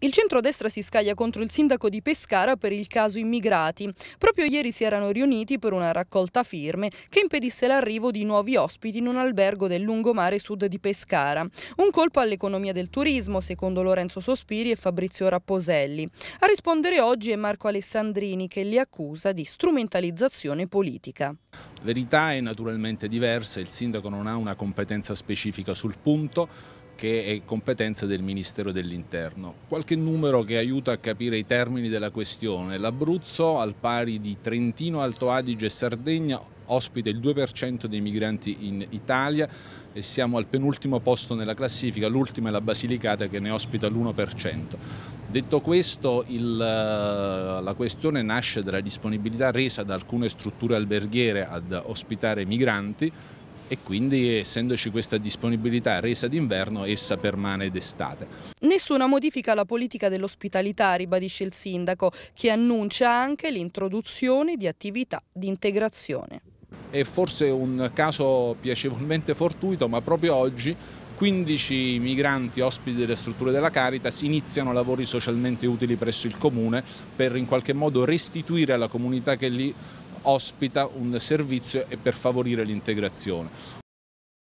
Il centrodestra si scaglia contro il sindaco di Pescara per il caso immigrati. Proprio ieri si erano riuniti per una raccolta firme che impedisse l'arrivo di nuovi ospiti in un albergo del lungomare sud di Pescara. Un colpo all'economia del turismo, secondo Lorenzo Sospiri e Fabrizio Rapposelli. A rispondere oggi è Marco Alessandrini che li accusa di strumentalizzazione politica. Verità è naturalmente diversa, il sindaco non ha una competenza specifica sul punto, che è competenza del Ministero dell'Interno. Qualche numero che aiuta a capire i termini della questione. L'Abruzzo, al pari di Trentino, Alto Adige e Sardegna, ospita il 2% dei migranti in Italia e siamo al penultimo posto nella classifica, l'ultima è la Basilicata che ne ospita l'1%. Detto questo, il, eh, la questione nasce dalla disponibilità resa da alcune strutture alberghiere ad ospitare migranti e quindi essendoci questa disponibilità resa d'inverno essa permane d'estate. Nessuna modifica alla politica dell'ospitalità, ribadisce il sindaco, che annuncia anche l'introduzione di attività di integrazione. È forse un caso piacevolmente fortuito, ma proprio oggi 15 migranti ospiti delle strutture della Caritas iniziano lavori socialmente utili presso il comune per in qualche modo restituire alla comunità che lì ospita un servizio e per favorire l'integrazione.